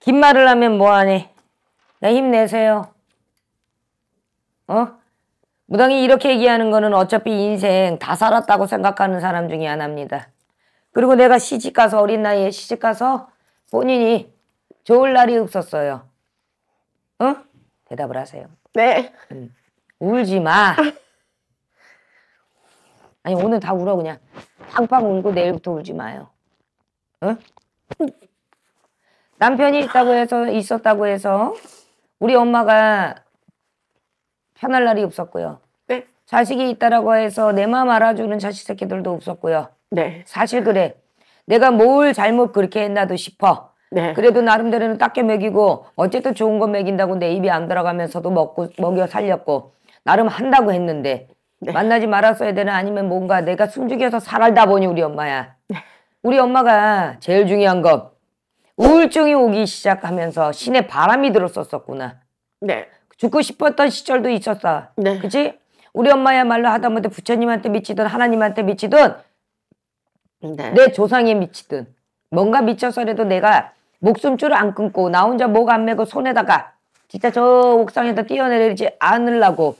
긴 말을 하면 뭐하니? 나 힘내세요. 어? 무당이 이렇게 얘기하는 거는 어차피 인생 다 살았다고 생각하는 사람 중에 하나입니다. 그리고 내가 시집가서 어린 나이에 시집가서 본인이 좋을 날이 없었어요. 어? 대답을 하세요. 네. 음. 울지 마. 아니 오늘 다 울어 그냥. 팡팡 울고 내일부터 울지 마요. 어? 남편이 있다고 해서 있었다고 해서 우리 엄마가 편할 날이 없었고요. 네. 자식이 있다라고 해서 내 마음 알아주는 자식 새끼들도 없었고요. 네. 사실 그래. 내가 뭘 잘못 그렇게 했나도 싶어. 네. 그래도 나름대로는 닦여 먹이고 어쨌든 좋은 거 먹인다고 내 입이 안 들어가면서도 먹고 먹여 살렸고 나름 한다고 했는데 네. 만나지 말았어야 되나 아니면 뭔가 내가 숨죽여서 살다 았 보니 우리 엄마야. 네. 우리 엄마가 제일 중요한 것 우울증이 오기 시작하면서 신의 바람이 들었었었구나. 네. 죽고 싶었던 시절도 있었다. 네. 그치? 우리 엄마야말로 하다못해 부처님한테 미치든 하나님한테 미치든 네. 내 조상에 미치든 뭔가 미쳐서라도 내가 목숨줄 안 끊고 나 혼자 목안 메고 손에다가 진짜 저 옥상에다 뛰어내리지 않으려고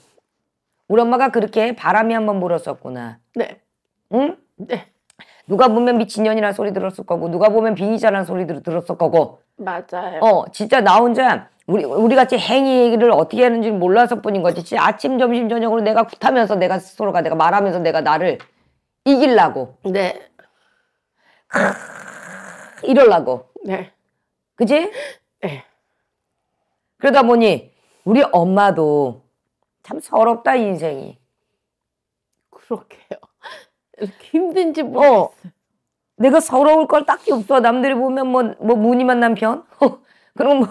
우리 엄마가 그렇게 바람이 한번 불었었구나. 네. 응? 네. 누가 보면 미친년이라는 소리 들었을 거고 누가 보면 빙의자라는 소리 들, 들었을 거고 맞아요. 어 진짜 나 혼자 우리 우리 같이 행위를 어떻게 하는지 몰라서 뿐인 거지. 진짜 아침 점심 저녁으로 내가 굿하면서 내가 스스로가 내가 말하면서 내가 나를 이길라고. 네. 이럴라고. 네. 그지? 네. 그러다 보니 우리 엄마도 참 서럽다 인생이. 그렇게. 힘든지 모르겠어. 어, 내가 서러울 걸 딱히 없어. 남들이 보면 뭐, 뭐, 무늬 만난 편? 그럼 뭐,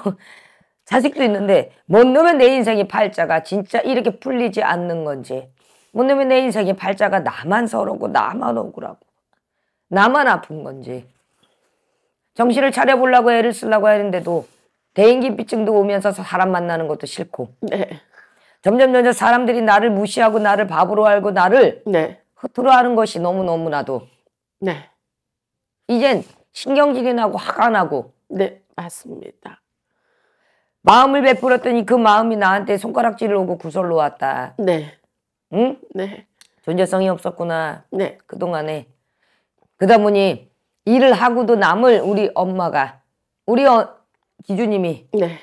자식도 있는데, 못넣으내 인생의 팔자가 진짜 이렇게 풀리지 않는 건지, 못넣으내 인생의 팔자가 나만 서러고, 나만 억울하고, 나만 아픈 건지, 정신을 차려보려고 애를 쓰려고 하는데도, 대인기피증도 오면서 사람 만나는 것도 싫고, 네. 점점 점점 사람들이 나를 무시하고, 나를 바보로 알고, 나를 네. 들어가는 것이 너무너무나도 네. 이젠 신경질이 나고 화가 나고 네 맞습니다. 마음을 베풀었더니 그 마음이 나한테 손가락질을 오고 구설로 왔다. 네. 응? 네. 존재성이 없었구나. 네. 그동안에. 그다 보니 일을 하고도 남을 우리 엄마가 우리 어, 기주님이 네.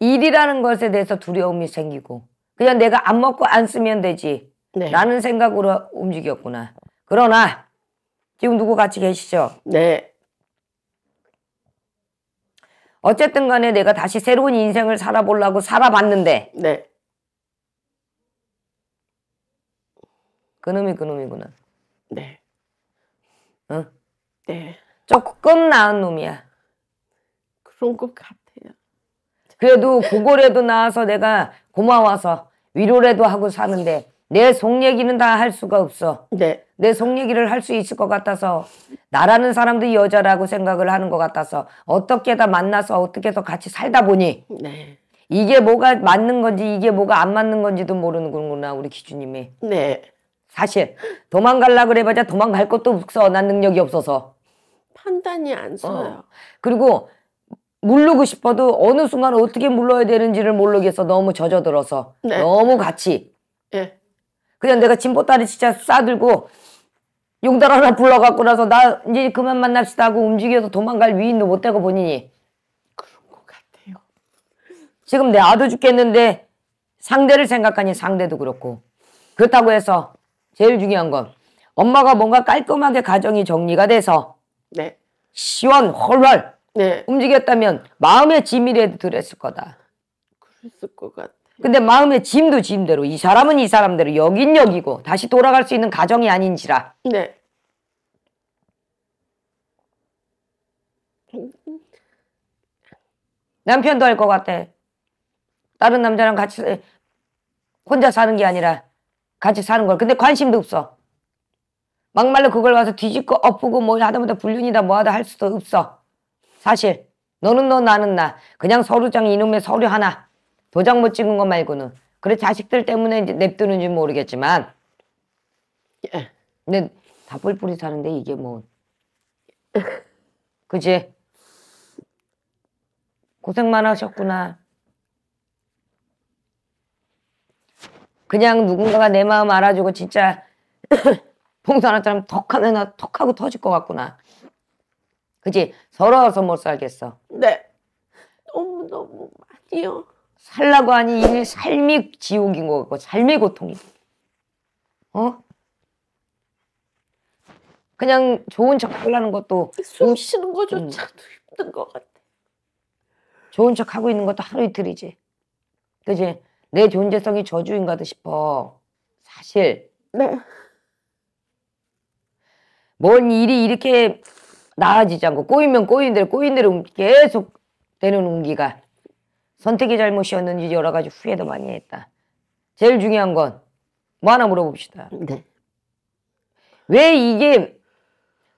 일이라는 것에 대해서 두려움이 생기고 그냥 내가 안 먹고 안 쓰면 되지. 네. 라는 생각으로 움직였구나. 그러나 지금 누구 같이 계시죠? 네. 어쨌든 간에 내가 다시 새로운 인생을 살아보려고 살아봤는데 네. 그놈이 그놈이구나. 네. 응? 어? 네. 조금 나은 놈이야. 그런 것 같아요. 그래도 고거라도 나와서 내가 고마워서 위로라도 하고 사는데 내속 얘기는 다 할 수가 없어. 네. 내 속 얘기를 할 수 있을 것 같아서 나라는 사람도 여자라고 생각을 하는 것 같아서 어떻게 다 만나서 어떻게 서 같이 살다 보니 네. 이게 뭐가 맞는 건지 이게 뭐가 안 맞는 건지도 모르는구나 우리 기준님이. 네. 사실 도망갈라 그래봐자 도망갈 것도 없어. 난 능력이 없어서. 판단이 안 어. 서요. 어. 그리고 물르고 싶어도 어느 순간 어떻게 물러야 되는지를 모르겠어. 너무 젖어들어서. 네. 너무 같이. 예. 그냥 내가 진보다리 진짜 싸들고 용달 하나 불러갖고 나서 나 이제 그만 만납시다 하고 움직여서 도망갈 위인도 못 되고 보니니 그런 것 같아요. 지금 내 아도 죽겠는데 상대를 생각하니 상대도 그렇고 그렇다고 해서 제일 중요한 건 엄마가 뭔가 깔끔하게 가정이 정리가 돼서 네. 시원 헐헐 네. 움직였다면 마음의 짐이라도 들었을 거다. 그랬을 것 같아. 근데 마음의 짐도 짐대로 이 사람은 이 사람대로 여긴 여기고 다시 돌아갈 수 있는 가정이 아닌지라. 네. 남편도 할 것 같아. 다른 남자랑 같이 혼자 사는 게 아니라 같이 사는 걸. 근데 관심도 없어. 막말로 그걸 와서 뒤집고 엎고 뭐 하다못해 불륜이다 뭐하다 할 수도 없어. 사실 너는 너 나는 나 그냥 서류장 이놈의 서류 하나 도장 못 찍은 거 말고는. 그래 자식들 때문에 냅두는지 모르겠지만. 예. 근데 다 뿔뿔이 사는데 이게 뭐. 그지? 고생만 하셨구나. 그냥 누군가가 내 마음 알아주고 진짜 봉사하처럼 턱하면 턱하고 터질 것 같구나. 그지? 서러워서 못 살겠어. 네. 너무 너무 많이요. 살라고 하니 이게 삶이 지옥인 것 같고 삶의 고통이 어? 그냥 좋은 척 하려는 것도 숨 음, 쉬는 거조차도 음. 힘든 것 같아 좋은 척 하고 있는 것도 하루 이틀이지 그지? 내 존재성이 저주인가도 싶어 사실 네. 뭔 일이 이렇게 나아지지 않고 꼬이면 꼬인 대로 꼬인 대로 계속 되는 운기가 선택이 잘못이었는지 여러 가지 후회도 많이 했다. 제일 중요한 건 뭐 하나 물어봅시다. 네. 왜 이게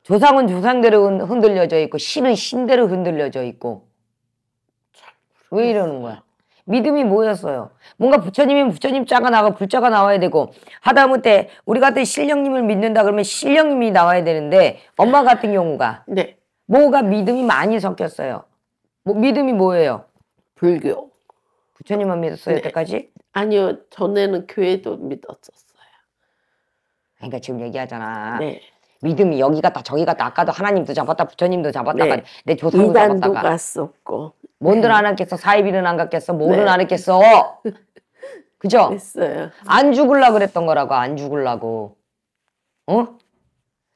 조상은 조상대로 흔들려져 있고 신은 신대로 흔들려져 있고 왜 이러는 거야? 믿음이 뭐였어요? 뭔가 부처님이 부처님 자가 나와 불자가 나와야 되고 하다못해 우리 같은 신령님을 믿는다 그러면 신령님이 나와야 되는데 엄마 같은 경우가 네. 뭐가 믿음이 많이 섞였어요. 뭐 믿음이 뭐예요? 불교. 부처님만 믿었어요, 네. 여태까지? 아니요, 전에는 교회도 믿었었어요. 그러니까 지금 얘기하잖아. 네. 믿음이 여기 갔다 저기 갔다 아까도 하나님도 잡았다 부처님도 잡았다가 네. 내 조상도 잡았다가 갔었고 뭔들 네. 안 했겠어 사이비는 안 갔겠어 뭐는 네. 안 했겠어 그죠? 됐어요. 안 죽을라 그랬던 거라고 안 죽을라고 어?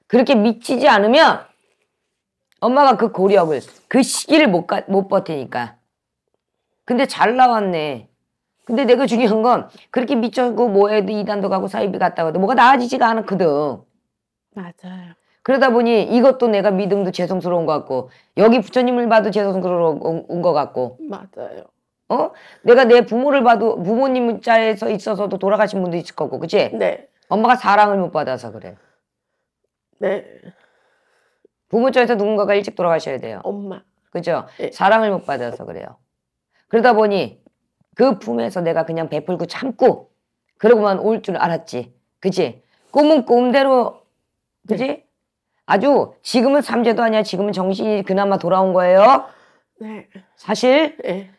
그렇게 미치지 않으면 엄마가 그 고력을 그 시기를 못, 가, 못 버티니까 근데 잘 나왔네. 근데 내가 중요한 건 그렇게 미쳐고 뭐 해도 이단도 가고 사이비 갔다 와도 뭐가 나아지지가 않았거든. 맞아요. 그러다 보니 이것도 내가 믿음도 죄송스러운 것 같고 여기 부처님을 봐도 죄송스러운 것 같고 맞아요. 어? 내가 내 부모를 봐도 부모님 자에서 있어서도 돌아가신 분도 있을 거고 그치? 네. 엄마가 사랑을 못 받아서 그래. 네. 부모 자리에서 누군가가 일찍 돌아가셔야 돼요. 엄마. 그죠? 네. 사랑을 못 받아서 그래요. 그러다 보니 그 품에서 내가 그냥 베풀고 참고 그러고만 올 줄 알았지. 그치? 꿈은 꿈대로 그지? 네. 아주 지금은 삼재도 아니야. 지금은 정신이 그나마 돌아온 거예요. 네. 사실 네.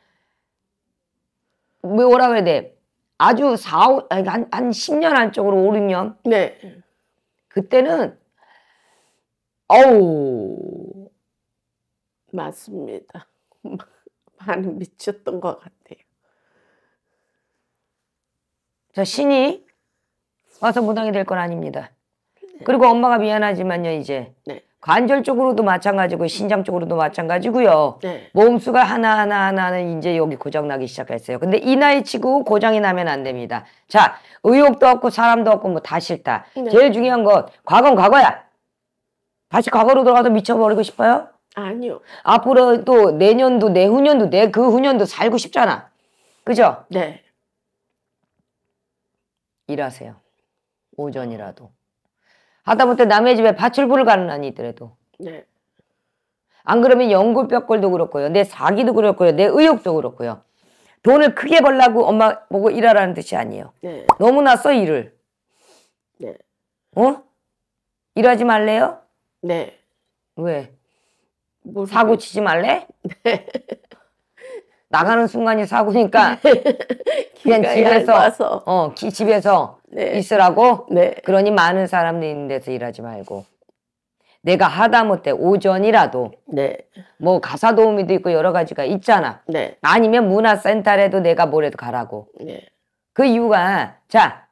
뭐 뭐라 그래야 돼? 아주 4, 5, 한, 한 10년 안쪽으로 5, 6년. 네. 그때는 어우 맞습니다. 많이 미쳤던 것 같아요. 저 신이 와서 못하게 될건 아닙니다. 네. 그리고 엄마가 미안하지만요 이제 네. 관절 쪽으로도 마찬가지고 신장 쪽으로도 마찬가지고요. 네. 몸수가 하나 하나 하나는 이제 여기 고장 나기 시작했어요. 근데 이 나이 치고 고장이 나면 안 됩니다. 자 의욕도 없고 사람도 없고 뭐 다 싫다. 네. 제일 중요한 건 과거는 과거야. 다시 과거로 돌아가서 미쳐버리고 싶어요? 아니요. 앞으로 또 내년도, 내후년도, 내 그 후년도 살고 싶잖아. 그죠? 네. 일하세요. 오전이라도. 하다못해 남의 집에 밭출부를 가는 한이 더라도 네. 안 그러면 연골뼈골도 그렇고요. 내 사기도 그렇고요. 내 의욕도 그렇고요. 돈을 크게 벌라고 엄마 보고 일하라는 뜻이 아니에요. 네. 너무나 써 일을. 네. 어? 일하지 말래요? 네. 왜? 뭐 사고 그 치지 말래? 네. 나가는 순간이 사고니까 네. 그냥 집에서 어 기, 집에서 네. 있으라고 네. 그러니 많은 사람들 이 있는 데서 일하지 말고 내가 하다못해 오전이라도 네. 뭐 가사 도우미도 있고 여러 가지가 있잖아 네. 아니면 문화센터라도 내가 뭐래도 가라고 네. 그 이유가 자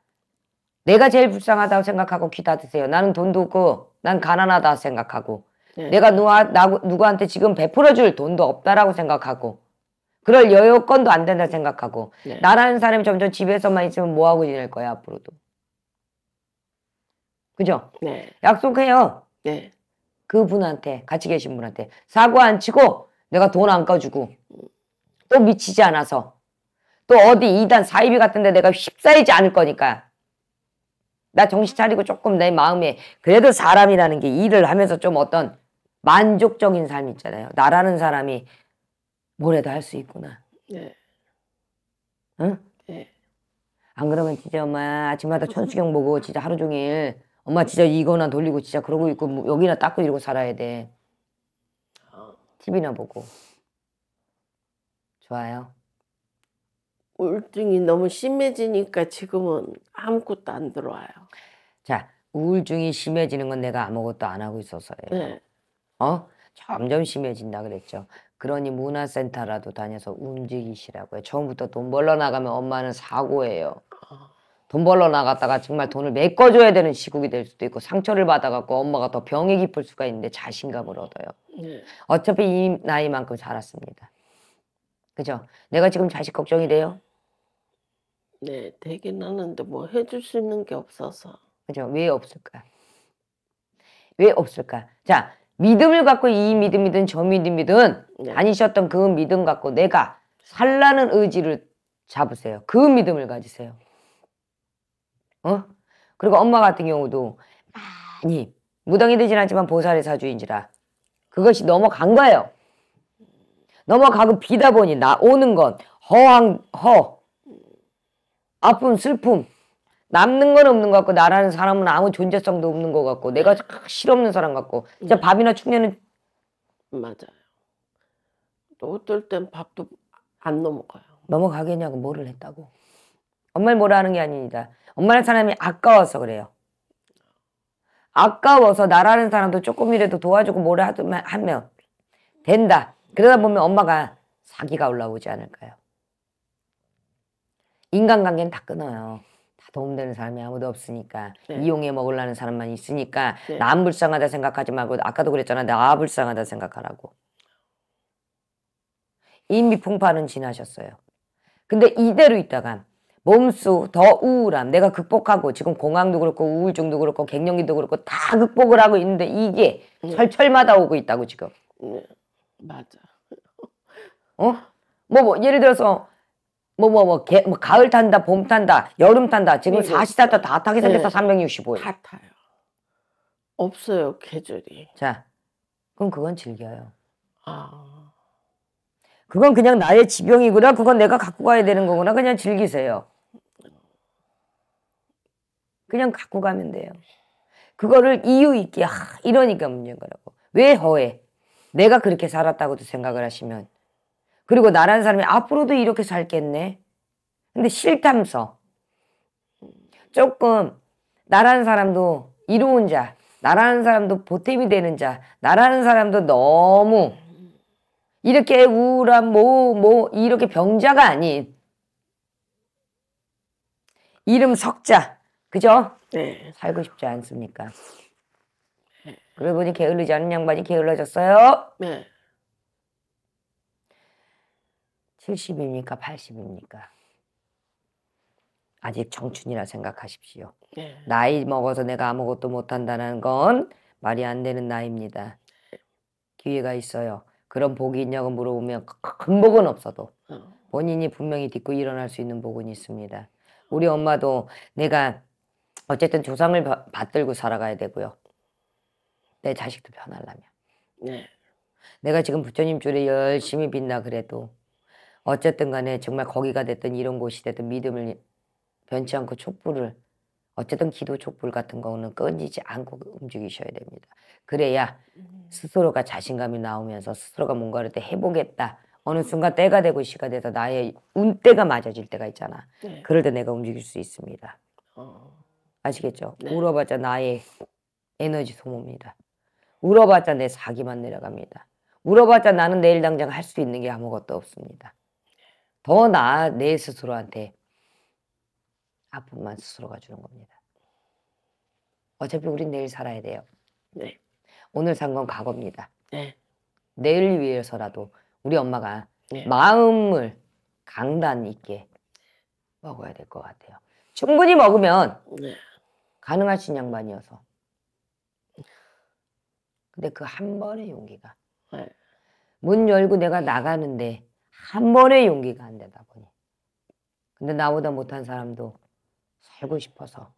내가 제일 불쌍하다고 생각하고 기 닫으세요 나는 돈도 없고 난 가난하다 생각하고 네. 내가 누가 나, 누구한테 지금 베풀어줄 돈도 없다라고 생각하고 그럴 여유권도안 된다 생각하고 네. 나라는 사람이 점점 집에서만 있으면 뭐 하고 지낼 거야 앞으로도 그죠? 네. 약속해요. 네. 그 분한테 같이 계신 분한테 사고 안 치고 내가 돈안 꺼주고 또 미치지 않아서 또 어디 2단 사이비 같은데 내가 휩싸이지 않을 거니까 나 정신 차리고 조금 내 마음에 그래도 사람이라는 게 일을 하면서 좀 어떤 만족적인 삶 있잖아요. 나라는 사람이 뭐래도 할 수 있구나. 네. 응? 네. 안 그러면 진짜 엄마 아침마다 천수경 보고 진짜 하루 종일 엄마 진짜 이거나 돌리고 진짜 그러고 있고 뭐 여기나 닦고 이러고 살아야 돼. TV나 아. 보고. 좋아요. 우울증이 너무 심해지니까 지금은 아무것도 안 들어와요. 자, 우울증이 심해지는 건 내가 아무것도 안 하고 있어서예요. 네. 어? 점점 심해진다 그랬죠. 그러니 문화센터라도 다녀서 움직이시라고요. 처음부터 돈 벌러 나가면 엄마는 사고예요. 돈 벌러 나갔다가 정말 돈을 메꿔줘야 되는 시국이 될 수도 있고 상처를 받아갖고 엄마가 더 병이 깊을 수가 있는데 자신감을 얻어요. 네. 어차피 이 나이만큼 살았습니다. 그죠? 내가 지금 자식 걱정이 돼요? 네, 되긴 하는데 뭐 해줄 수 있는 게 없어서. 그죠? 왜 없을까? 왜 없을까? 자, 믿음을 갖고 이 믿음이든 저 믿음이든 네. 아니셨던 그 믿음 갖고 내가 살라는 의지를 잡으세요. 그 믿음을 가지세요. 어? 그리고 엄마 같은 경우도 많이 무당이 되진 않지만 보살의 사주인지라 그것이 넘어간 거예요. 넘어가고 비다 보니 나오는 건 허황 허 아픔 슬픔 남는 건 없는 것 같고 나라는 사람은 아무 존재성도 없는 것 같고 내가 실없는 네. 사람 같고 진짜 네. 밥이나 축내는 맞아요. 또 어떨 땐 밥도 안 넘어가요. 넘어가겠냐고 뭐를 했다고. 엄마를 뭐라 하는 게 아닙니다. 엄마는 사람이 아까워서 그래요. 아까워서 나라는 사람도 조금이라도 도와주고 뭐라 하면 된다. 그러다 보면 엄마가 사기가 올라오지 않을까요? 인간관계는 다 끊어요. 도움되는 사람이 아무도 없으니까 네. 이용해 먹으려는 사람만 있으니까 네. 남 불쌍하다 생각하지 말고 아까도 그랬잖아 나 불쌍하다 생각하라고 이미 풍파는 지나셨어요 근데 이대로 있다가 몸수 더 우울함 내가 극복하고 지금 공황도 그렇고 우울증도 그렇고 갱년기도 그렇고 다 극복을 하고 있는데 이게 네. 철철마다 오고 있다고 지금 네. 맞아 어? 뭐, 뭐 예를 들어서 뭐뭐뭐개뭐 뭐, 뭐, 뭐, 가을 탄다, 봄 탄다, 여름 탄다. 지금 네, 44도 다 타게 네. 생겼다. 네. 365일. 다 타요. 없어요, 계절이. 자. 그럼 그건 즐겨요. 아. 그건 그냥 나의 지병이구나. 그건 내가 갖고 가야 되는 거구나. 그냥 즐기세요. 그냥 갖고 가면 돼요. 그거를 이유 있게 아, 이러니까 문제인 거라고. 왜 허해? 내가 그렇게 살았다고도 생각을 하시면 그리고 나라는 사람이 앞으로도 이렇게 살겠네. 근데 실탐서. 조금 나라는 사람도 이로운 자, 나라는 사람도 보탬이 되는 자, 나라는 사람도 너무 이렇게 우울한 뭐, 뭐, 이렇게 병자가 아닌 이름 석자. 그죠? 네. 살고 싶지 않습니까? 그러고 보니 게을르지 않은 양반이 게을러졌어요. 네. 70입니까? 80입니까? 아직 청춘이라 생각하십시오. 네. 나이 먹어서 내가 아무것도 못한다는 건 말이 안 되는 나이입니다. 기회가 있어요. 그런 복이 있냐고 물어보면 큰 복은 없어도 어. 본인이 분명히 딛고 일어날 수 있는 복은 있습니다. 우리 엄마도 내가 어쨌든 조상을 받들고 살아가야 되고요. 내 자식도 변하려면. 네. 내가 지금 부처님 줄에 열심히 빛나 그래도 어쨌든 간에 정말 거기가 됐든 이런 곳이 됐든 믿음을 변치 않고 촛불을 어쨌든 기도 촛불 같은 거는 끊이지 않고 움직이셔야 됩니다. 그래야 네. 스스로가 자신감이 나오면서 스스로가 뭔가를 때 해보겠다. 어느 순간 때가 되고 시가 돼서 나의 운때가 맞아질 때가 있잖아. 네. 그럴 때 내가 움직일 수 있습니다. 어. 아시겠죠? 네. 울어봤자 나의 에너지 소모입니다. 울어봤자 내 사기만 내려갑니다. 울어봤자 나는 내일 당장 할 수 있는 게 아무것도 없습니다. 더 나아 내 스스로한테 아픔만 스스로가 주는 겁니다. 어차피 우린 내일 살아야 돼요. 네. 오늘 산 건 과거입니다. 네. 내일 위해서라도 우리 엄마가 네. 마음을 강단 있게 먹어야 될 것 같아요. 충분히 먹으면 네. 가능하신 양반이어서. 근데 그 한 번의 용기가 네. 문 열고 내가 나가는데 한 번에 용기가 안 되다 보니. 근데 나보다 못한 사람도 살고 싶어서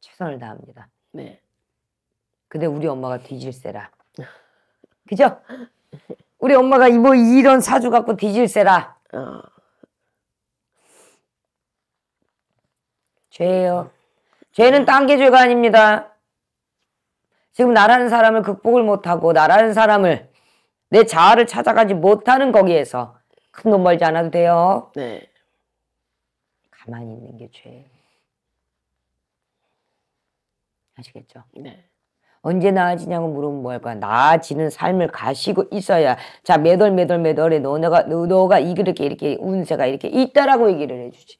최선을 다합니다. 네. 근데 우리 엄마가 뒤질세라. 그죠? 우리 엄마가 뭐 이런 사주 갖고 뒤질세라. 어. 죄예요. 죄는 딴 게 죄가 아닙니다. 지금 나라는 사람을 극복을 못하고 나라는 사람을 내 자아를 찾아가지 못하는 거기에서 큰돈벌지 않아도 돼요. 네. 가만히 있는 게 죄예요. 아시겠죠? 네. 언제 나아지냐고 물으면 뭐 할 거야? 나아지는 삶을 가시고 있어야 자 매달 매달 매달에 너네가 너가 이렇게 이렇게 운세가 이렇게 있다라고 얘기를 해주지.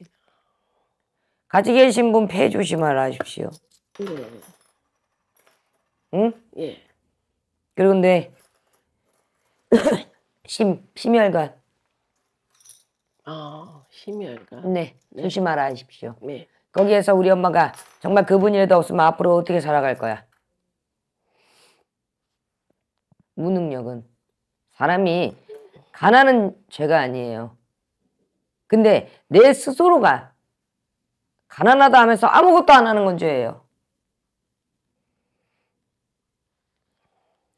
같이 계신 분폐조심하 하십시오. 네. 응? 예. 그런데 심, 심혈관. 아, 심혈관. 네, 네. 조심하라 하십시오. 네. 거기에서 우리 엄마가 정말 그분이라도 없으면 앞으로 어떻게 살아갈 거야. 무능력은. 사람이 가난은 죄가 아니에요. 근데 내 스스로가 가난하다 하면서 아무것도 안 하는 건 죄예요.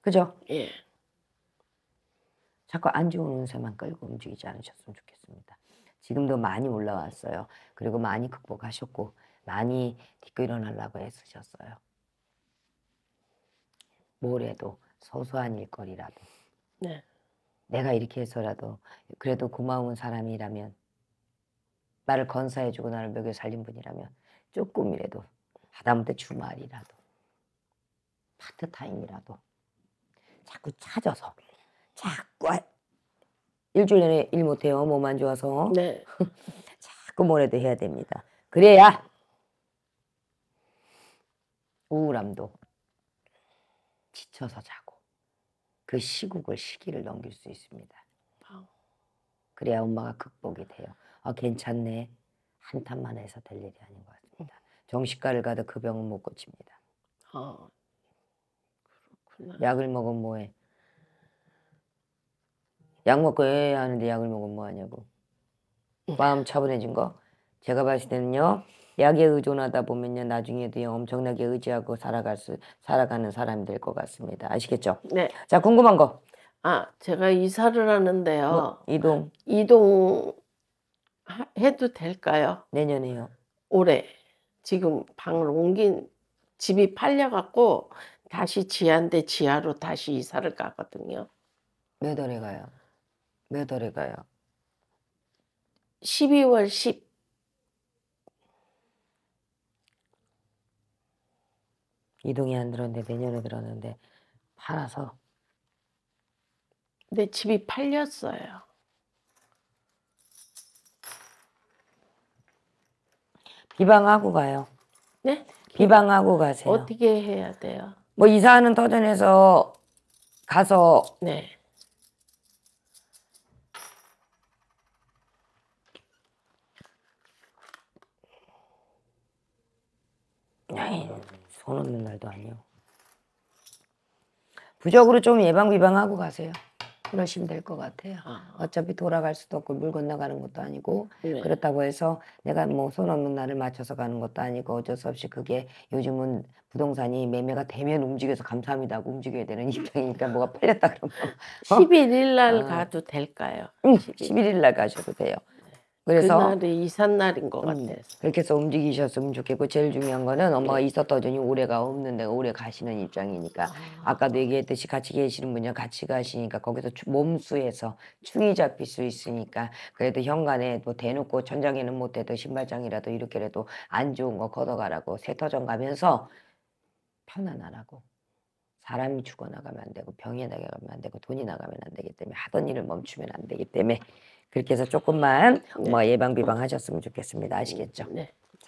그죠? 예. 자꾸 안 좋은 운세만 끌고 움직이지 않으셨으면 좋겠습니다. 지금도 많이 올라왔어요. 그리고 많이 극복하셨고 많이 딛고 일어나려고 애쓰셨어요. 뭐래도 소소한 일거리라도 네. 내가 이렇게 해서라도 그래도 고마운 사람이라면 나를 건사해주고 나를 먹여 살린 분이라면 조금이라도 하다못해 주말이라도 파트타임이라도 자꾸 찾아서 자꾸 아, 일주일 내내 일 못해요. 몸 안 좋아서. 네. 자꾸 뭐라도 해야 됩니다. 그래야 우울함도 지쳐서 자고 그 시국을 시기를 넘길 수 있습니다. 그래야 엄마가 극복이 돼요. 아 괜찮네. 한탄만 해서 될 일이 아닌 것 같습니다. 정신과를 가도 그 병은 못 고칩니다. 아 그렇구나. 약을 먹으면 뭐해? 약 먹고 에 하는데 약을 먹으면 뭐하냐고. 예. 마음 차분해진 거. 제가 봤을 때는요. 약에 의존하다 보면요 나중에도 엄청나게 의지하고 살아갈 수 살아가는 사람이 될 것 같습니다. 아시겠죠? 네. 자 궁금한 거. 아 제가 이사를 하는데요. 뭐, 이동. 이동 해도 될까요? 내년에요. 올해 지금 방을 옮긴 집이 팔려갖고 다시 지하인데 지하로 다시 이사를 가거든요. 몇 월에 가요? 몇 월에 가요? 12월 10. 이동이 안 들었는데 내년에 들었는데 팔아서 내 집이 팔렸어요. 비방하고 가요. 네? 비방하고 가세요. 어떻게 해야 돼요? 뭐 이사하는 터전에서 가서 네. 네. 손 없는 날도 아니요. 부적으로 좀 예방 비방하고 가세요. 그러시면 될 것 같아요. 아. 어차피 돌아갈 수도 없고 물 건너가는 것도 아니고 네. 그렇다고 해서 내가 뭐 손 없는 날을 맞춰서 가는 것도 아니고 어쩔 수 없이 그게 요즘은 부동산이 매매가 되면 움직여서 감사합니다고 움직여야 되는 입장이니까 뭐가 팔렸다 그러면 어? 11일 날 어. 가도 될까요? 응, 11일 날 가셔도 돼요. 그래서 그날이 이삿날인 것 음, 같아요. 그렇게 해서 움직이셨으면 좋겠고 제일 중요한 거는 엄마가 네. 예. 있었다 더니 오래가 없는 데 오래 가시는 입장이니까 아. 까도 얘기했듯이 같이 계시는 분이랑 같이 가시니까 거기서 몸수에서 충이 잡힐 수 있으니까 그래도 현관에 뭐 대놓고 천장에는 못해도 신발장이라도 이렇게라도 안 좋은 거 걷어가라고 세터전 가면서 편안하라고 사람이 죽어나가면 안 되고 병이 나가면 안 되고 돈이 나가면 안 되기 때문에 하던 일을 멈추면 안 되기 때문에 그렇게 해서 조금만 뭐 네. 예방 비방 어. 하셨으면 좋겠습니다. 아시겠죠? 음, 네.